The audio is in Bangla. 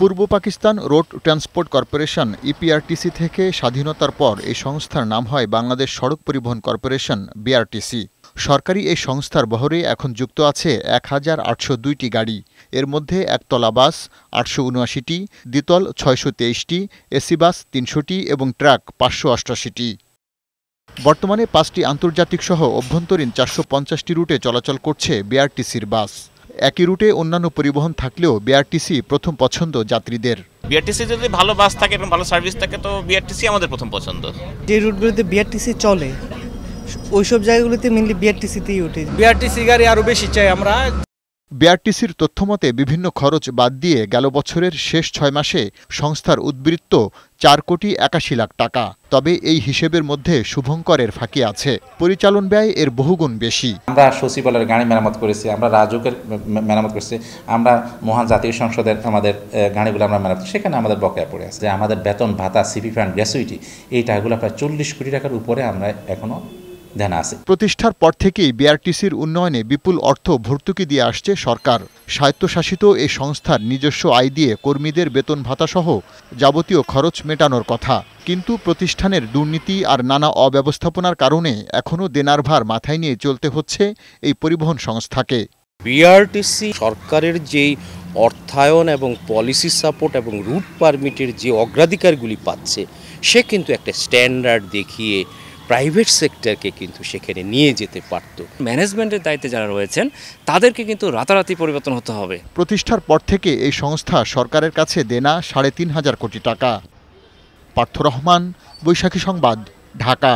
পূর্ব Pakistan road transport corporation EPRTC e থেকে স্বাধীনতার পর এই সংস্থার নাম হয় বাংলাদেশ সড়ক পরিবহন কর্পোরেশন বিআরটিসি সরকারি এই সংস্থার বহরে এখন যুক্ত আছে এক হাজার আটশো দুইটি গাড়ি এর মধ্যে একতলা বাস আটশো উনআশিটি দ্বিতল ছয়শো তেইশটি এসি বাস তিনশোটি এবং ট্রাক পাঁচশো অষ্টাশিটি বর্তমানে পাঁচটি আন্তর্জাতিক সহ অভ্যন্তরীণ চারশো পঞ্চাশটি রুটে চলাচল করছে বিআরটিসির বাস একই রুটে অন্যান্য পরিবহন থাকলেও বিআরটিসি প্রথম পছন্দ যাত্রীদের বিআরটিসি যদি ভালো বাস থাকে এবং ভালো সার্ভিস থাকে তো বিআরটিসি আমাদের প্রথম পছন্দ যে রুটগুলোতে বিআরটিসি চলে ওইসব জায়গাগুলোতে মেনলি বিআরটিসিতেই ওঠে বিআরটিসি গাড়ি আরও বেশি চাই আমরা বিআরটিসির তথ্যমতে বিভিন্ন খরচ বাদ দিয়ে গেল বছরের শেষ ছয় মাসে সংস্থার উদ্বৃত্ত চার কোটি একাশি লাখ টাকা তবে এই হিসেবের মধ্যে শুভঙ্করের ফাঁকি আছে পরিচালন ব্যয় এর বহুগুণ বেশি আমরা সচিবালয়ের গাড়ি মেরামত করেছি আমরা রাজকের মেরামত করেছি আমরা মহান জাতীয় সংসদের আমাদের গাড়িগুলো আমরা মেরামত সেখানে আমাদের বকেয়া পড়ে আছে আমাদের বেতন ভাতা সিপি ফান্ড গ্যাসুইটি এই টাকাগুলো প্রায় চল্লিশ কোটি টাকার উপরে আমরা এখনও আছে প্রতিষ্ঠার পর থেকেই বিআরটিসির উন্নয়নে বিপুল অর্থ ভর্তুকি দিয়ে আসছে সরকার স্বায়ত্তশাসিত এই সংস্থার নিজস্ব আয় দিয়ে কর্মীদের বেতন ভাতাসহ যাবতীয় খরচ মেটানোর কথা কিন্তু প্রতিষ্ঠানের দুর্নীতি আর নানা অব্যবস্থাপনার কারণে এখনও দেনার ভার মাথায় নিয়ে চলতে হচ্ছে এই পরিবহন সংস্থাকে বিআরটিসি সরকারের যেই অর্থায়ন এবং পলিসি সাপোর্ট এবং রুট পারমিটের যে অগ্রাধিকারগুলি পাচ্ছে সে কিন্তু একটা স্ট্যান্ডার্ড দেখিয়ে প্রাইভেট সেক্টরকে কিন্তু সেখানে নিয়ে যেতে পারত ম্যানেজমেন্টের দায়িত্বে যারা রয়েছেন তাদেরকে কিন্তু রাতারাতি পরিবর্তন হতে হবে প্রতিষ্ঠার পর থেকে এই সংস্থা সরকারের কাছে দেনা সাড়ে তিন হাজার কোটি টাকা পার্থ রহমান বৈশাখী সংবাদ ঢাকা